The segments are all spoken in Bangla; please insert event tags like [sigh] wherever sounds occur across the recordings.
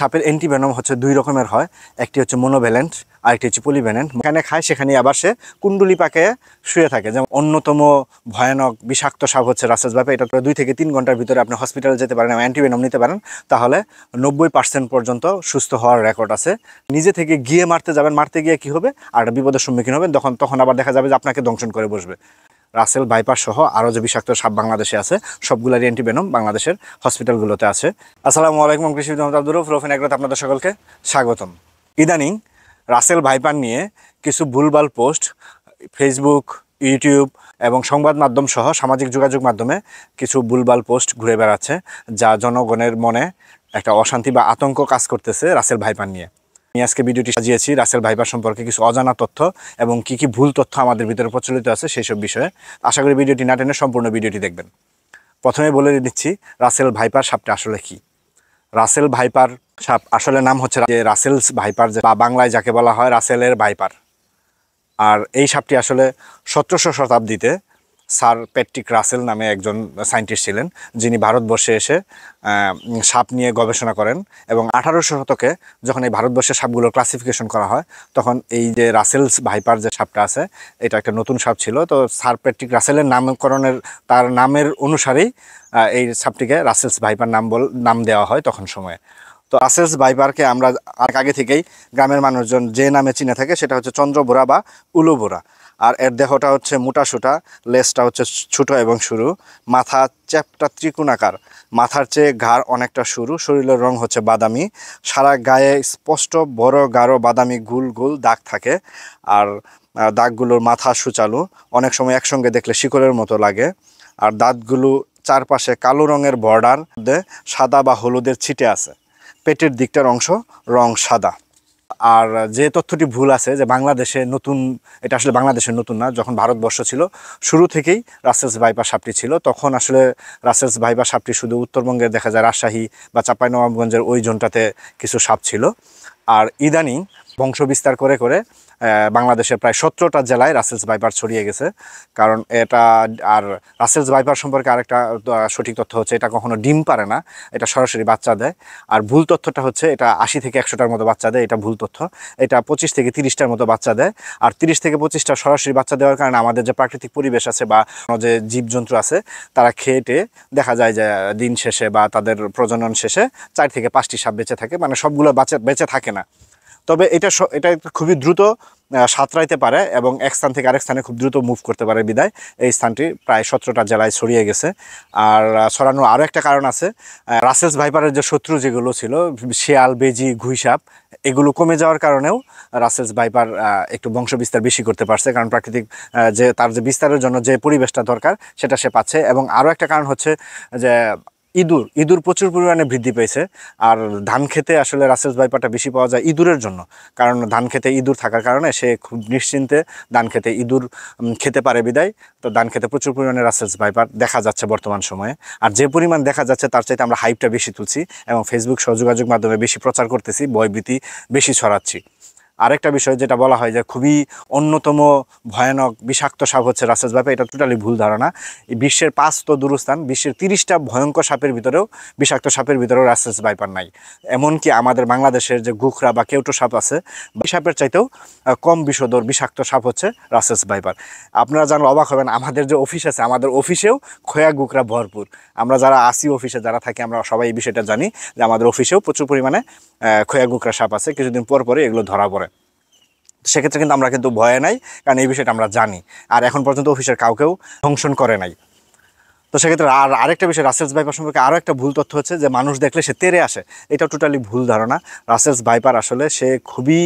সাপের অ্যান্টিভেনম হচ্ছে দুই রকমের হয় একটি হচ্ছে মনোভ্যালেন্ট আর একটি হচ্ছে পলিভ্যালেন্ট এখানে খায় সেখানে আবার সে কুণ্ডুলি পাকে শুয়ে থাকে যেমন অন্যতম ভয়ানক বিষাক্ত সাপ হচ্ছে রাসেস বাপে এটা দুই থেকে তিন ঘন্টার ভিতরে আপনি হসপিটালে যেতে পারেন অ্যান্টিভেনম নিতে পারেন তাহলে নব্বই পার্সেন্ট পর্যন্ত সুস্থ হওয়ার রেকর্ড আছে নিজে থেকে গিয়ে মারতে যাবেন মারতে গিয়ে কি হবে আর বিপদের সম্মুখীন হবেন তখন তখন আবার দেখা যাবে যে আপনাকে দংশন করে বসবে রাসেল বাইপাস সহ আরও যে বিষাক্ত সাপ বাংলাদেশে আছে সবগুলোর অ্যান্টিবেনম বাংলাদেশের হসপিটালগুলোতে আছে আসসালামু আলাইকুম কৃষি আব্দুর রফিন একরাত আপনাদের সকলকে স্বাগতম ইদানিং রাসেল ভাইপার নিয়ে কিছু ভুলভাল পোস্ট ফেসবুক ইউটিউব এবং সংবাদ মাধ্যম সহ সামাজিক যোগাযোগ মাধ্যমে কিছু ভুলভাল পোস্ট ঘুরে বেড়াচ্ছে যা জনগণের মনে একটা অশান্তি বা আতঙ্ক কাজ করতেছে রাসেল ভাইপার নিয়ে আমি আজকে ভিডিওটি সাজিয়েছি রাসেল ভাইবার সম্পর্কে কিছু অজানা তথ্য এবং কি কি ভুল তথ্য আমাদের ভিতরে প্রচলিত আছে সেই সব বিষয়ে আশা করি ভিডিওটি না টেনে সম্পূর্ণ ভিডিওটি দেখবেন প্রথমে বলে দিচ্ছি রাসেল ভাইপার সাপটা আসলে কি রাসেল ভাইপার সাপ আসলে নাম হচ্ছে যে রাসেলস ভাইপার যে বাংলায় যাকে বলা হয় রাসেলের ভাইপার আর এই সাপটি আসলে সতেরোশো শতাব্দীতে স্যার প্যাট্রিক রাসেল নামে একজন সায়েন্টিস্ট ছিলেন যিনি ভারতবর্ষে এসে সাপ নিয়ে গবেষণা করেন এবং আঠারোশো শতকে যখন এই ভারতবর্ষে সাপগুলোর ক্লাসিফিকেশন করা হয় তখন এই যে রাসেলস ভাইপার যে সাপটা আছে এটা একটা নতুন সাপ ছিল তো স্যার প্যাট্রিক রাসেলের নামকরণের তার নামের অনুসারেই এই সাপটিকে রাসেলস ভাইপার নাম বল নাম দেওয়া হয় তখন সময়ে তো আসেস বাইপারকে আমরা আর আগে থেকেই গ্রামের মানুষজন যে নামে চিনে থাকে সেটা হচ্ছে চন্দ্রবোরা বা উলুবোরা আর এর দেহটা হচ্ছে মোটা সুটা লেসটা হচ্ছে ছোটো এবং সরু মাথা চ্যাপটা ত্রিকোণাকার মাথার চেয়ে ঘাড় অনেকটা সরু শরীরের রং হচ্ছে বাদামি সারা গায়ে স্পষ্ট বড় গাঢ় বাদামি গুল গুল দাগ থাকে আর দাগগুলোর মাথা সুচালু অনেক সময় একসঙ্গে দেখলে শিকলের মতো লাগে আর দাঁতগুলো চারপাশে কালো রঙের বর্ডার সাদা বা হলুদের ছিটে আছে পেটের দিকটার অংশ রং সাদা আর যে তথ্যটি ভুল আছে যে বাংলাদেশে নতুন এটা আসলে বাংলাদেশের নতুন না যখন ভারতবর্ষ ছিল শুরু থেকেই রাসেলস ভাইপা সাপটি ছিল তখন আসলে রাসেলস ভাইপা সাপটি শুধু উত্তরবঙ্গে দেখা যায় রাজশাহী বা নবাবগঞ্জের ওই জোনটাতে কিছু সাপ ছিল আর ইদানিং বংশ বিস্তার করে করে বাংলাদেশের প্রায় সতেরোটা জেলায় রাসেলস বাইপার ছড়িয়ে গেছে কারণ এটা আর রাসেলস বাইপার সম্পর্কে আরেকটা সঠিক তথ্য হচ্ছে এটা কখনো ডিম পারে না এটা সরাসরি বাচ্চা দেয় আর ভুল তথ্যটা হচ্ছে এটা আশি থেকে একশোটার মতো বাচ্চা দেয় এটা ভুল তথ্য এটা পঁচিশ থেকে তিরিশটার মতো বাচ্চা দেয় আর তিরিশ থেকে পঁচিশটা সরাসরি বাচ্চা দেওয়ার কারণে আমাদের যে প্রাকৃতিক পরিবেশ আছে বা যে জীবজন্তু আছে তারা খেয়েটে দেখা যায় যে দিন শেষে বা তাদের প্রজনন শেষে চার থেকে পাঁচটি সাপ বেঁচে থাকে মানে সবগুলো বাচ্চা বেঁচে থাকে না তবে এটা এটা খুবই দ্রুত সাঁতরাইতে পারে এবং এক স্থান থেকে আরেক স্থানে খুব দ্রুত মুভ করতে পারে বিদায় এই স্থানটি প্রায় সতেরোটা জেলায় ছড়িয়ে গেছে আর ছড়ানোর আরও একটা কারণ আছে রাসেলস ভাইপারের যে শত্রু যেগুলো ছিল শিয়াল বেজি ঘুইসাপ এগুলো কমে যাওয়ার কারণেও রাসেলস ভাইপার একটু বংশ বিস্তার বেশি করতে পারছে কারণ প্রাকৃতিক যে তার যে বিস্তারের জন্য যে পরিবেশটা দরকার সেটা সে পাচ্ছে এবং আরও একটা কারণ হচ্ছে যে ইঁদুর ইঁদুর প্রচুর পরিমাণে বৃদ্ধি পেয়েছে আর ধান খেতে আসলে রাসেলস বাইপাটা বেশি পাওয়া যায় ইঁদুরের জন্য কারণ ধান খেতে ইঁদুর থাকার কারণে সে খুব নিশ্চিন্তে ধান খেতে ইঁদুর খেতে পারে বিদায় তো ধান খেতে প্রচুর পরিমাণে রাসেলস বাইপার দেখা যাচ্ছে বর্তমান সময়ে আর যে পরিমাণ দেখা যাচ্ছে তার চাইতে আমরা হাইপটা বেশি তুলছি এবং ফেসবুক সহযোগাযোগ মাধ্যমে বেশি প্রচার করতেছি ভয়ভীতি বেশি ছড়াচ্ছি আরেকটা বিষয় যেটা বলা হয় যে খুবই অন্যতম ভয়ানক বিষাক্ত সাপ হচ্ছে রাসেস বাপে এটা টোটালি ভুল ধারণা বিশ্বের পাঁচ তো দূরস্থান বিশ্বের তিরিশটা ভয়ঙ্কর সাপের ভিতরেও বিষাক্ত সাপের ভিতরেও রাসেস বাইপার নাই এমনকি আমাদের বাংলাদেশের যে গুখরা বা কেউটো সাপ আছে সাপের চাইতেও কম বিষদর বিষাক্ত সাপ হচ্ছে রাসেস বাইপার আপনারা জানলে অবাক হবেন আমাদের যে অফিস আছে আমাদের অফিসেও খোয়া গুখরা ভরপুর আমরা যারা আসি অফিসে যারা থাকি আমরা সবাই এই বিষয়টা জানি যে আমাদের অফিসেও প্রচুর পরিমাণে খোয়া গুখরা সাপ আছে কিছুদিন পর পরে এগুলো ধরা পড়ে সেক্ষেত্রে কিন্তু আমরা কিন্তু ভয়ে নাই কারণ এই বিষয়টা আমরা জানি আর এখন পর্যন্ত অফিসের কাউকেও ধ্বংসন করে নাই তো সেক্ষেত্রে আর আরেকটা বিষয় রাসেলস বাইপার সম্পর্কে আরও একটা ভুল তথ্য হচ্ছে যে মানুষ দেখলে সে তেরে আসে এটা টোটালি ভুল ধারণা রাসেলস বাইপার আসলে সে খুবই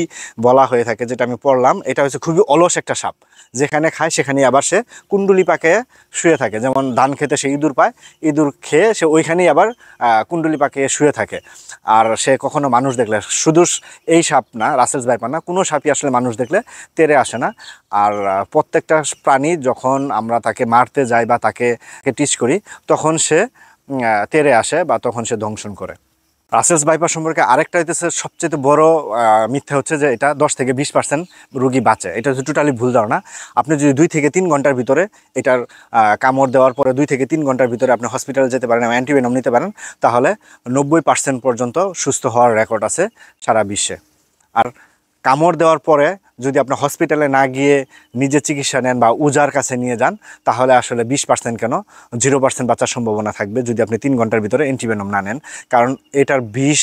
বলা হয়ে থাকে যেটা আমি পড়লাম এটা হচ্ছে খুবই অলস একটা সাপ যেখানে খায় সেখানেই আবার সে কুণ্ডুলি পাকে শুয়ে থাকে যেমন ধান খেতে সে ইঁদুর পায় ইঁদুর খেয়ে সে ওইখানেই আবার কুণ্ডুলি পাকে শুয়ে থাকে আর সে কখনো মানুষ দেখলে শুধু এই সাপ না রাসেলস বাইপার না কোনো সাপই আসলে মানুষ দেখলে তেরে আসে না আর প্রত্যেকটা প্রাণী যখন আমরা তাকে মারতে যাই বা তাকে টিচ করি তখন সে তেরে আসে বা তখন সে ধ্বংসন করে রাসেলস বাইপাস সম্পর্কে আরেকটা হইতেছে সবচেয়ে বড় মিথ্যা হচ্ছে যে এটা দশ থেকে বিশ পার্সেন্ট রুগী বাঁচে এটা হচ্ছে টোটালি ভুল ধারণা আপনি যদি দুই থেকে তিন ঘন্টার ভিতরে এটার কামড় দেওয়ার পরে দুই থেকে তিন ঘন্টার ভিতরে আপনি হসপিটালে যেতে পারেন অ্যান্টিবায়োটিক নিতে পারেন তাহলে নব্বই পার্সেন্ট পর্যন্ত সুস্থ হওয়ার রেকর্ড আছে সারা বিশ্বে আর কামড় দেওয়ার পরে যদি আপনি হসপিটালে না গিয়ে নিজে চিকিৎসা নেন বা উজার কাছে নিয়ে যান তাহলে আসলে বিশ পার্সেন্ট কেন জিরো পার্সেন্ট বাঁচার সম্ভাবনা থাকবে যদি আপনি তিন ঘন্টার ভিতরে অ্যান্টিভেনম না নেন কারণ এটার বিষ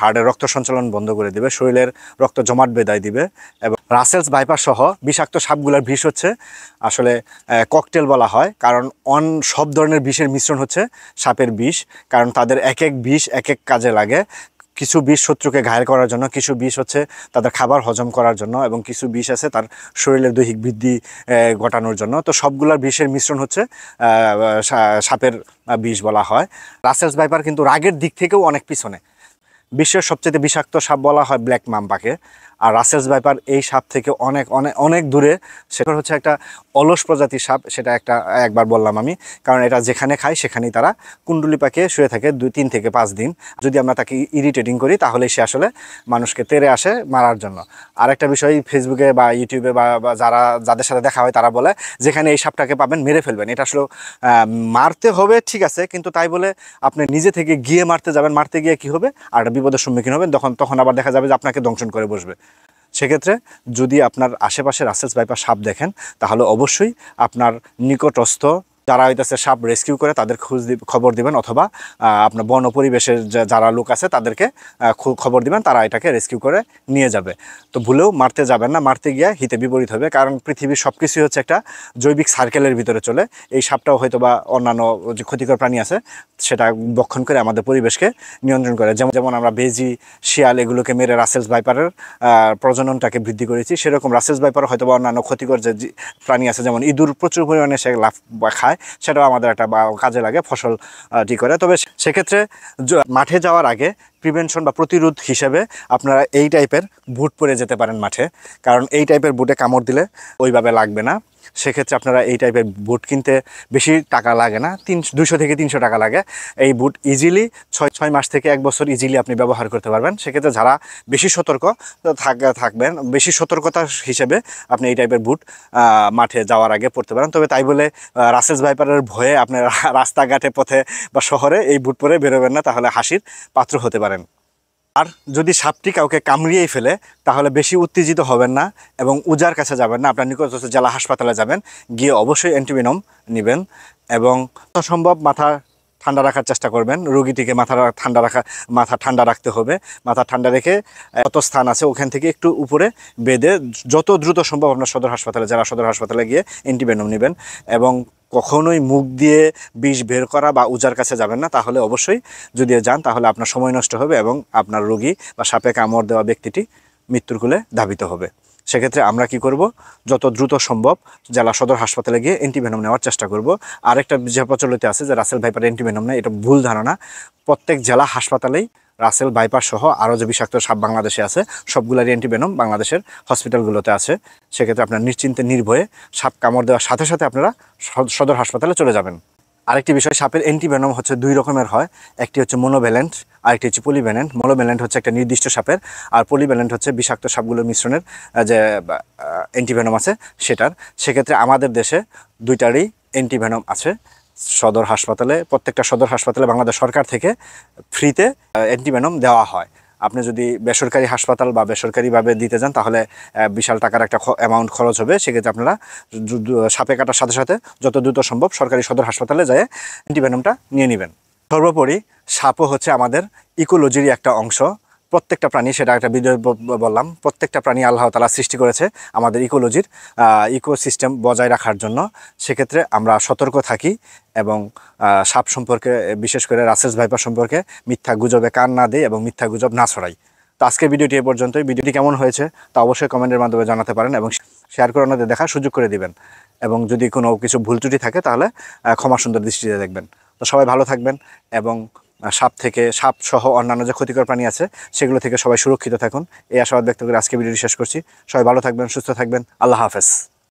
হাড়ের রক্ত সঞ্চালন বন্ধ করে দিবে শরীরের রক্ত জমাট বেদায় দিবে এবং রাসেলস বাইপাস সহ বিষাক্ত সাপগুলোর বিষ হচ্ছে আসলে ককটেল বলা হয় কারণ অন সব ধরনের বিষের মিশ্রণ হচ্ছে সাপের বিষ কারণ তাদের এক এক বিষ এক এক কাজে লাগে কিছু বিষ শত্রুকে ঘায়েল করার জন্য কিছু বিষ হচ্ছে তাদের খাবার হজম করার জন্য এবং কিছু বিষ আছে তার শরীরের দৈহিক বৃদ্ধি ঘটানোর জন্য তো সবগুলোর বিষের মিশ্রণ হচ্ছে সাপের বিষ বলা হয় রাসেলস ভাইপার কিন্তু রাগের দিক থেকেও অনেক পিছনে বিশ্বের সবচেয়ে বিষাক্ত সাপ বলা হয় ব্ল্যাক মাম্পাকে আর রাসেলস ভাইপার এই সাপ থেকে অনেক অনেক অনেক দূরে সেটা হচ্ছে একটা অলস প্রজাতির সাপ সেটা একটা একবার বললাম আমি কারণ এটা যেখানে খায় সেখানেই তারা কুণ্ডুলি পাকে শুয়ে থাকে দুই তিন থেকে পাঁচ দিন যদি আমরা তাকে ইরিটেটিং করি তাহলে সে আসলে মানুষকে তেরে আসে মারার জন্য আর একটা বিষয় ফেসবুকে বা ইউটিউবে বা যারা যাদের সাথে দেখা হয় তারা বলে যেখানে এই সাপটাকে পাবেন মেরে ফেলবেন এটা আসলে মারতে হবে ঠিক আছে কিন্তু তাই বলে আপনি নিজে থেকে গিয়ে মারতে যাবেন মারতে গিয়ে কি হবে আর বিপদের সম্মুখীন হবেন তখন তখন আবার দেখা যাবে যে আপনাকে দংশন করে বসবে সেক্ষেত্রে যদি আপনার আশেপাশে রাসেলস বাইপাস সাপ দেখেন তাহলে অবশ্যই আপনার নিকটস্থ যারা হইতেছে সাপ রেস্কিউ করে তাদের খোঁজ খবর দিবেন অথবা আপনার বন পরিবেশের যারা লোক আছে তাদেরকে খবর দিবেন তারা এটাকে রেস্কিউ করে নিয়ে যাবে তো ভুলেও মারতে যাবেন না মারতে গিয়ে হিতে বিপরীত হবে কারণ পৃথিবীর সব কিছুই হচ্ছে একটা জৈবিক সার্কেলের ভিতরে চলে এই সাপটাও হয়তো বা অন্যান্য যে ক্ষতিকর প্রাণী আছে সেটা বক্ষণ করে আমাদের পরিবেশকে নিয়ন্ত্রণ করে যেমন যেমন আমরা বেজি শিয়াল এগুলোকে মেরে রাসেলস ভাইপারের প্রজননটাকে বৃদ্ধি করেছি সেরকম রাসেলস ভাইপার হয়তো বা অন্যান্য ক্ষতিকর যে প্রাণী আছে যেমন ইঁদুর প্রচুর পরিমাণে সে লাভ খায় সেটাও আমাদের একটা কাজে লাগে ফসল টি করে তবে সেক্ষেত্রে মাঠে যাওয়ার আগে প্রিভেনশন বা প্রতিরোধ হিসেবে আপনারা এই টাইপের বুট পরে যেতে পারেন মাঠে কারণ এই টাইপের বুটে কামড় দিলে ওইভাবে লাগবে না সেক্ষেত্রে আপনারা এই টাইপের বুট কিনতে বেশি টাকা লাগে না তিন দুশো থেকে তিনশো টাকা লাগে এই বুট ইজিলি ছয় ছয় মাস থেকে এক বছর ইজিলি আপনি ব্যবহার করতে পারবেন সেক্ষেত্রে যারা বেশি সতর্ক থাকবেন বেশি সতর্কতা হিসেবে আপনি এই টাইপের বুট মাঠে যাওয়ার আগে পড়তে পারেন তবে তাই বলে রাসেস ভাইপারের ভয়ে আপনার [laughs] রাস্তাঘাটে পথে বা শহরে এই বুট পরে বেরোবেন না তাহলে হাসির পাত্র হতে পারেন আর যদি সাপটি কাউকে কামড়িয়েই ফেলে তাহলে বেশি উত্তেজিত হবেন না এবং উজার কাছে যাবেন না আপনার নিকটস্থ জেলা হাসপাতালে যাবেন গিয়ে অবশ্যই অ্যান্টিবিনম নেবেন এবং সম্ভব মাথা ঠান্ডা রাখার চেষ্টা করবেন রুগীটিকে মাথা ঠান্ডা রাখা মাথা ঠান্ডা রাখতে হবে মাথা ঠান্ডা রেখে কত স্থান আছে ওখান থেকে একটু উপরে বেঁধে যত দ্রুত সম্ভব আপনার সদর হাসপাতালে যারা সদর হাসপাতালে গিয়ে অ্যান্টিবায়োটিক নেবেন এবং কখনোই মুখ দিয়ে বিষ বের করা বা উজার কাছে যাবেন না তাহলে অবশ্যই যদি যান তাহলে আপনার সময় নষ্ট হবে এবং আপনার রোগী বা সাপে কামড় দেওয়া ব্যক্তিটি মৃত্যুর কুলে ধাবিত হবে সেক্ষেত্রে আমরা কি করব যত দ্রুত সম্ভব জেলা সদর হাসপাতালে গিয়ে অ্যান্টিভেনম নেওয়ার চেষ্টা করব আরেকটা যে প্রচলিত আছে যে রাসেল ভাইপার অ্যান্টিভেনম নেয় এটা ভুল ধারণা প্রত্যেক জেলা হাসপাতালেই রাসেল বাইপাস সহ আরও যে বিষাক্ত সাপ বাংলাদেশে আছে সবগুলারই অ্যান্টিভেনম বাংলাদেশের হসপিটালগুলোতে আছে সেক্ষেত্রে আপনার নিশ্চিন্তে নির্ভয়ে সাপ কামড় দেওয়ার সাথে সাথে আপনারা সদর হাসপাতালে চলে যাবেন আরেকটি বিষয় সাপের অ্যান্টিভেনম হচ্ছে দুই রকমের হয় একটি হচ্ছে আর আরেকটি হচ্ছে পলিভ্যালেন্ট মনোভ্যালেন্ট হচ্ছে একটা নির্দিষ্ট সাপের আর পলিভ্যালেন্ট হচ্ছে বিষাক্ত সাপগুলোর মিশ্রণের যে অ্যান্টিভেনম আছে সেটার সেক্ষেত্রে আমাদের দেশে দুইটারই অ্যান্টিভেনম আছে সদর হাসপাতালে প্রত্যেকটা সদর হাসপাতালে বাংলাদেশ সরকার থেকে ফ্রিতে অ্যান্টিভেনম দেওয়া হয় আপনি যদি বেসরকারি হাসপাতাল বা বেসরকারিভাবে দিতে যান তাহলে বিশাল টাকার একটা অ্যামাউন্ট খরচ হবে সেক্ষেত্রে আপনারা সাপে কাটার সাথে সাথে যত দ্রুত সম্ভব সরকারি সদর হাসপাতালে যায় অ্যান্টিভেনমটা নিয়ে নেবেন সর্বোপরি সাপও হচ্ছে আমাদের ইকোলজির একটা অংশ প্রত্যেকটা প্রাণী সেটা একটা বিজয় বললাম প্রত্যেকটা প্রাণী আল্লাহ তালা সৃষ্টি করেছে আমাদের ইকোলজির ইকোসিস্টেম বজায় রাখার জন্য সেক্ষেত্রে আমরা সতর্ক থাকি এবং সাপ সম্পর্কে বিশেষ করে রাসেস ভাইপার সম্পর্কে মিথ্যা গুজবে কান না দিই এবং মিথ্যা গুজব না ছড়াই তো আজকের ভিডিওটি এ পর্যন্তই ভিডিওটি কেমন হয়েছে তা অবশ্যই কমেন্টের মাধ্যমে জানাতে পারেন এবং শেয়ার করে ওনাদের দেখার সুযোগ করে দিবেন এবং যদি কোনো কিছু ভুল ত্রুটি থাকে তাহলে ক্ষমা সুন্দর দৃষ্টিতে দেখবেন তো সবাই ভালো থাকবেন এবং সাপ থেকে সাপ সহ অন্যান্য যে ক্ষতিকর প্রাণী আছে সেগুলো থেকে সবাই সুরক্ষিত থাকুন এই আশাবাদ ব্যক্ত করে আজকে ভিডিওটি শেষ করছি সবাই ভালো থাকবেন সুস্থ থাকবেন আল্লাহ হাফেজ